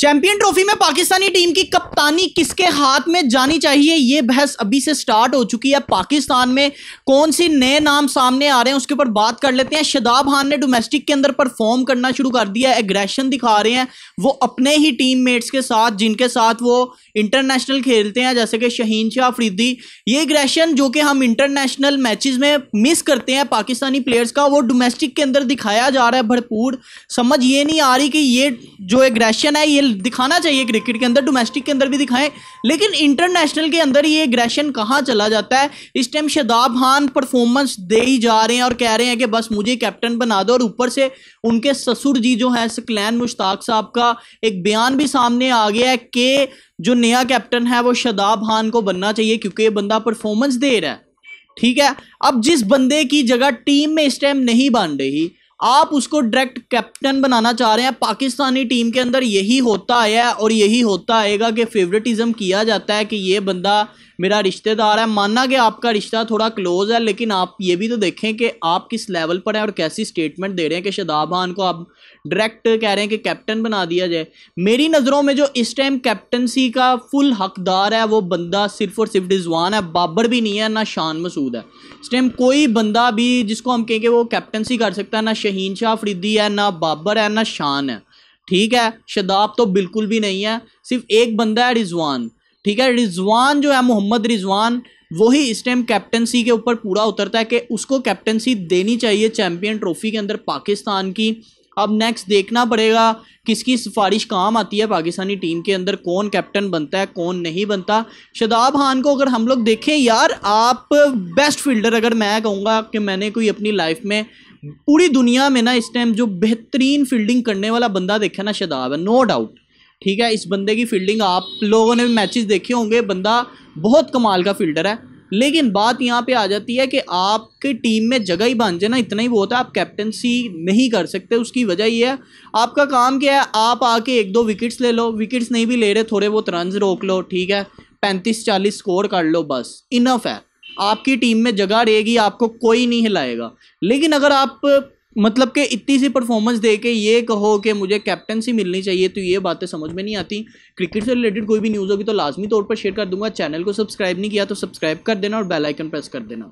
champion trophy में Pakistani team की कप्तानी किसके हाथ में जानी चाहिए ये बहस अभी से स्टार्ट हो चुकी है पाकिस्तान में कौन सी नए नाम सामने आ रहे हैं उसके ऊपर बात कर लेते हैं शदाब खान ने डोमेस्टिक के अंदर परफॉर्म करना शुरू कर दिया है एग्रेशन दिखा रहे हैं वो अपने ही टीम मेट्स के साथ जिनके साथ वो इंटरनेशनल खेलते हैं जैसे कि शहीन शाह अफरीदी ये एग्रेशन जो कि हम इंटरनेशनल मैच में मिस करते हैं पाकिस्तानी प्लेयर्स का वो डोमेस्टिक के अंदर दिखाया जा रहा है भरपूर समझ ये नहीं आ रही कि ये जो एग्रेशन है ये खेल दिखाना चाहिए क्रिकेट के अंदर डोमेस्टिक के अंदर भी दिखाएं लेकिन इंटरनेशनल के अंदर ये एग्रेशन कहाँ चला जाता है इस टाइम शदाब खान परफॉर्मेंस दे ही जा रहे हैं और कह रहे हैं कि बस मुझे कैप्टन बना दो और ऊपर से उनके ससुर जी जो हैं सकलैन मुश्ताक साहब का एक बयान भी सामने आ गया है कि जो नया कैप्टन है वो शदाब खान को बनना चाहिए क्योंकि ये बंदा परफॉर्मेंस दे रहा है ठीक है अब जिस बंदे की जगह टीम में इस टाइम नहीं बन रही आप उसको डायरेक्ट कैप्टन बनाना चाह रहे हैं पाकिस्तानी टीम के अंदर यही होता आया और यही होता आएगा कि फेवरेटिज्म किया जाता है कि ये बंदा मेरा रिश्तेदार है माना कि आपका रिश्ता थोड़ा क्लोज है लेकिन आप ये भी तो देखें कि आप किस लेवल पर हैं और कैसी स्टेटमेंट दे रहे हैं कि शदाब खान को आप डायरेक्ट कह रहे हैं कि कैप्टन बना दिया जाए मेरी नज़रों में जो इस टाइम कैप्टनसी का फुल हकदार है वो बंदा सिर्फ और सिर्फ रिजवान है बाबर भी नहीं है ना शान मसूद है इस टाइम कोई बंदा भी जिसको हम कहें कि वो कैप्टनसी कर सकता है ना शहीन शाह फरीदी है ना बाबर है ना शान है ठीक है शदाब तो बिल्कुल भी नहीं है सिर्फ एक बंदा है रिजवान ठीक है रिजवान जो है मोहम्मद रिजवान वही इस टाइम कैप्टनसी के ऊपर पूरा उतरता है कि उसको कैप्टनसी देनी चाहिए चैम्पियन ट्रॉफी के अंदर पाकिस्तान की अब नेक्स्ट देखना पड़ेगा किसकी सिफारिश काम आती है पाकिस्तानी टीम के अंदर कौन कैप्टन बनता है कौन नहीं बनता शदाब खान को अगर हम लोग देखें यार आप बेस्ट फील्डर अगर मैं कहूँगा कि मैंने कोई अपनी लाइफ में पूरी दुनिया में ना इस टाइम जो बेहतरीन फील्डिंग करने वाला बंदा देखा ना शदाब है नो डाउट ठीक है इस बंदे की फील्डिंग आप लोगों ने भी मैचेस देखे होंगे बंदा बहुत कमाल का फील्डर है लेकिन बात यहाँ पे आ जाती है कि आपकी टीम में जगह ही बन जाए ना इतना ही बहुत है आप कैप्टनसी नहीं कर सकते उसकी वजह ये है आपका काम क्या है आप आके एक दो विकेट्स ले लो विकेट्स नहीं भी ले रहे थोड़े बहुत रन रोक लो ठीक है पैंतीस चालीस स्कोर कर लो बस इनफ है आपकी टीम में जगह रहेगी आपको कोई नहीं हिलाएगा लेकिन अगर आप मतलब कि इतनी सी परफॉर्मेंस दे के ये कहो कि मुझे कैप्टनसी मिलनी चाहिए तो ये बातें समझ में नहीं आती क्रिकेट से रिलेटेड कोई भी न्यूज़ होगी तो लाजमी तौर पर शेयर कर दूंगा चैनल को सब्सक्राइब नहीं किया तो सब्सक्राइब कर देना और बेल आइकन प्रेस कर देना